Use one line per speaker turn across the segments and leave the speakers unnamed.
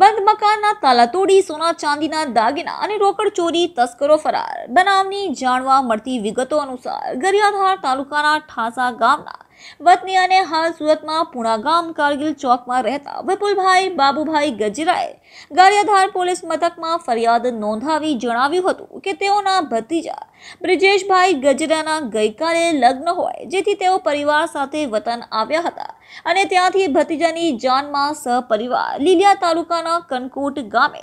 બંધ મકાનના તાલા તોડી સોના ચાંદીના દાગીના અને રોકડ ચોરી તસ્કરો ફરાર બનાવની જાણવા મળતી વિગતો અનુસાર ગરિયાધાર તાલુકાના ઠાસા ગામના વતની અને હાલ સુરતમાં પુણા ગામ કારગિલ ચોકમાં રહેતા વિપુલભાઈ બાબુભાઈ ગજરાએ ગારિયાધાર પોલીસ મથકમાં ફરિયાદ નોંધાવી જણાવ્યું હતું કે તેઓના ભત્રીજા બ્રિજેશભાઈ ગજરાના ગઈકાલે લગ્ન હોય જેથી તેઓ પરિવાર સાથે વતન આવ્યા હતા અને ત્યાંથી ભતીજાની જાનમાં સહપરિવાર લીલિયા તાલુકાના કનકોટ ગામે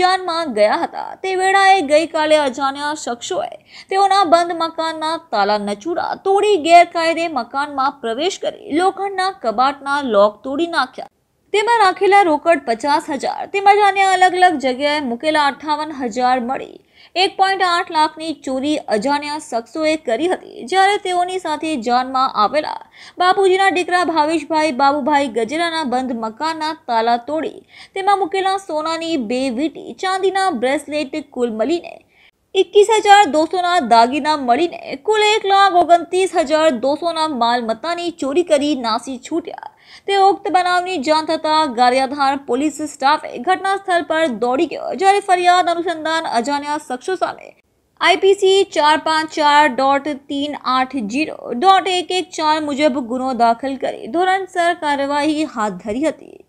જાનમાં ગયા હતા તે વેળાએ ગઈકાલે અજાણ્યા શખ્સોએ તેઓના બંધ મકાનના તાલા નચૂરા તોડી ગેરકાયદે મકાનમાં પ્રવેશ કરી લોખંડના કબાટના લોક તોડી નાખ્યા તેમાં રાખેલા રોકડ પચાસ હજાર તેમજ અન્ય અલગ અલગ જગ્યાએ મૂકેલા અઠ્ઠાવન હજાર મળી એક પોઈન્ટ આઠ લાખની ચોરી અજાણ્યા શખ્સોએ કરી હતી જ્યારે તેઓની સાથે જાનમાં આવેલા બાપુજીના દીકરા ભાવેશભાઈ બાબુભાઈ ગજરાના બંધ મકાનના તાલા તોડી તેમાં મૂકેલા સોનાની બે વીટી ચાંદીના બ્રેસલેટ કુલ મળીને એકવીસ હજાર દોસોના દાગીના મળીને કુલ એક લાખ ઓગણત્રીસ હજાર દોસોના માલમત્તાની ચોરી કરી નાસી છૂટ્યા તે ઉક્ત બનાવની જાણ થતાં ગારિયાધાર પોલીસ સ્ટાફે ઘટના સ્થળ પર દોડી ગયો જ્યારે ફરિયાદ અનુસંધાન અજાણ્યા શખ્સો સામે આઈપીસી ચાર પાંચ ચાર ડોટ તીન આઠ જીરો ડોટ એક એક ચાર મુજબ ગુનો દાખલ કરી ધોરણસર કાર્યવાહી હાથ ધરી હતી